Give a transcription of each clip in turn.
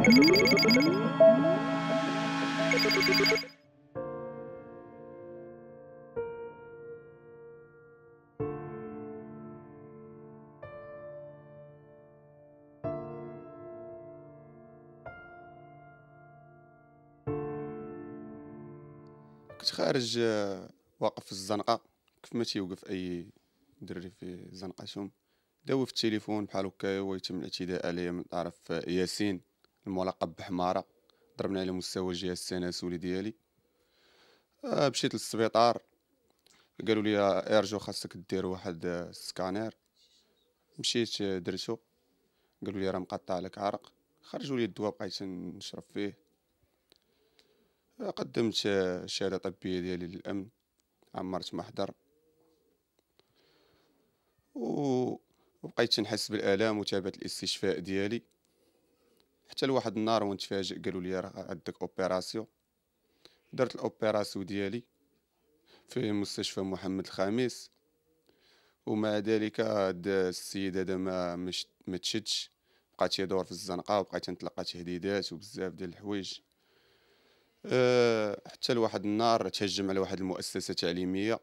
كنت خارج آه، واقف في الزنقه كيف ما تيوقف اي دري في زنقتهم داوي في التليفون بحال هكا ويتم الاعتداء عليا من طرف آه، ياسين الملقب بحماره ضربنا على مستوى الجهه التناسلي ديالي آه، مشيت للسبيطار قالوا لي آه، ارجو خاصك دير واحد السكانير آه، مشيت درتو قالوا لي راه مقطع لك عرق خرجوا لي الدواء بقيت نشرب فيه قدمت شهاده طبيه ديالي للامن عمرت محضر وبقيت نحس بالالام وتابعت الاستشفاء ديالي حتى لواحد النهار وانت فاجئ قالوا لي راه عندك اوبيراسيون درت الاوبيراسيون ديالي في مستشفى محمد الخامس ومع ذلك هاد السيد هذا ما ما تشدش بقى يدور في الزنقه وبقى تنتلقى تهديدات وبزاف ديال الحوايج أه حتى لواحد النهار تهجم على واحد المؤسسه تعليميه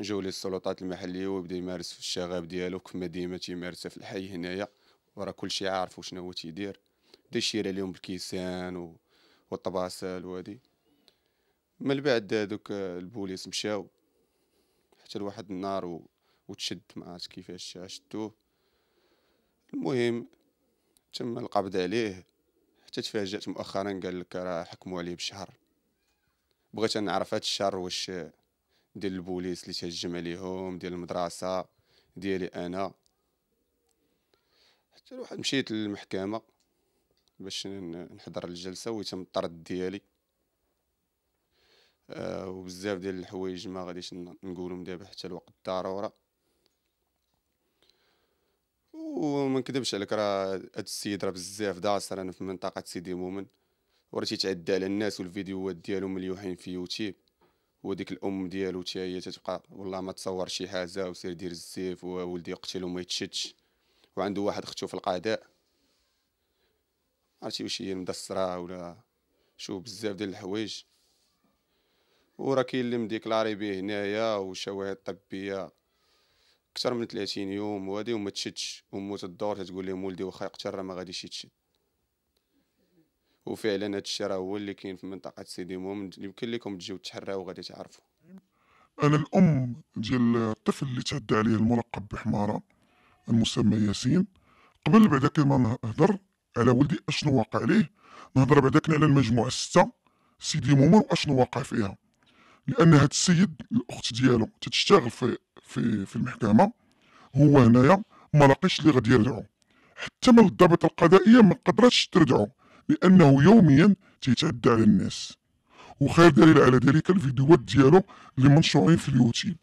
جاو لي السلطات المحليه وبدا يمارس في الشغب ديالو كما ديما تيمارسها في الحي هنايا ورا كلشي عارف شنو هو تيدير تشير عليهم بالكيسان و... والطباسل وهذه من بعد دوك البوليس مشاو حتى لواحد النار وتشد ما عرفت كيفاش شدوه المهم تم القبض عليه حتى تفاجأت مؤخرا قال لك راه حكموا عليه بشهر بغيت نعرف هاد الشهر واش ديال البوليس اللي تهجم عليهم ديال المدرسة ديالي انا حتى واحد مشيت للمحكمة باش نحضر الجلسه ويتم الطرد ديالي آه وبزاف ديال الحوايج ما غاديش نقولهم دابا حتى لوقت الضروره وما نكذبش عليك راه هاد السيد راه بزاف داصر انا في منطقه سيدي مومن وراه تيتعدى على الناس والفيديوهات ديالو مليوحين في يوتيوب وديك الام ديالو حتى هي تتبقى والله ما تصور شي حاجه وسير دير الزيف وولدي يقتل وما يتشتش وعنده واحد اختو في القضاء عرفتي واش هي المدسره ولا شوف بزاف ديال الحوايج وراه كاين اللي مديكلاري به هنايا وشواهد طبيه اكثر من 30 يوم وهادي وما تشدش وموت الدور تتقول لهم ولدي واخا يقتل راه ما غاديش يتشد وفعلا هذا الشيء راه هو اللي كاين في منطقه سيدي مومن يمكن لكم تجيو تحراو وغادي تعرفوا انا الام ديال الطفل اللي تعدى عليه الملقب بحماره المسمى ياسين قبل بعدا كما نهضر على ولدي اشنو واقع ليه نهضر بعداك على المجموعه السته سيدي مومر واشنو واقع فيها لان هاد السيد الاخت ديالو تتشتغل في في في المحكمه هو هنايا ما لاقيش اللي غادي يرجعو حتى من الضابط القضائيه ما قدرتش ترجعو لانه يوميا تيتعدى على الناس وخير دليل على ذلك الفيديوهات ديالو اللي منشورين في اليوتيوب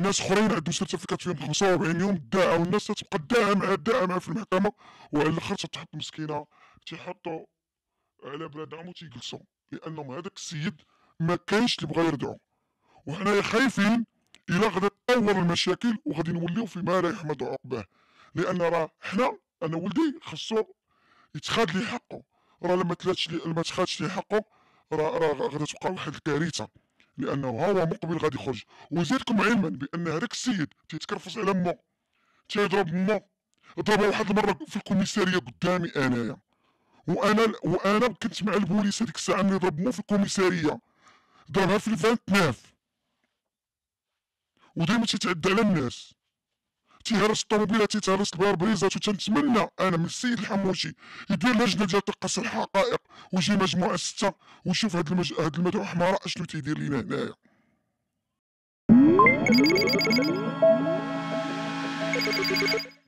ناس اخرين عندهم سيرتيفيكات فيهم 45 يوم داعوا الناس تتبقى داعمة معاه داعمة معاه في المحكمة وعلى الآخر تتحط مسكينة تيحطو على بلادهم وتيجلسوا لأنهم هذاك السيد ما كانش اللي بغا يردعو وحنايا خايفين الى غدا تطور المشاكل وغادي نوليو فيما لا يحمد عقباه لأن راه حنا أنا ولدي خصو يتخاد لي حقه راه لما تلاتش لي ما تخادش لي حقه راه راه غادي تبقى واحد الكارثة لأنه هو مقبل غادي يخرج وزيدكم علما بأن هذاك السيد تيتكرفص على مو تيضرب مو ضربها واحد المرة في الكوميسارية قدامي أنايا وأنا وأنا كنت مع البوليس هذيك الساعة ملي ضرب مو في الكوميسارية ضربها في الفانت ناف ودايما تيتعدى على الناس تيهرس الطوموبيلات تيتهرس البربريزات وتنتمنى انا من السيد الحموشي يدير لجنه ديال تقص الحقائق ويجي مجموعه سته ويشوف هاد المج... هاد المدعو حمارة اشنو تيدير لينا هنايا Thank you.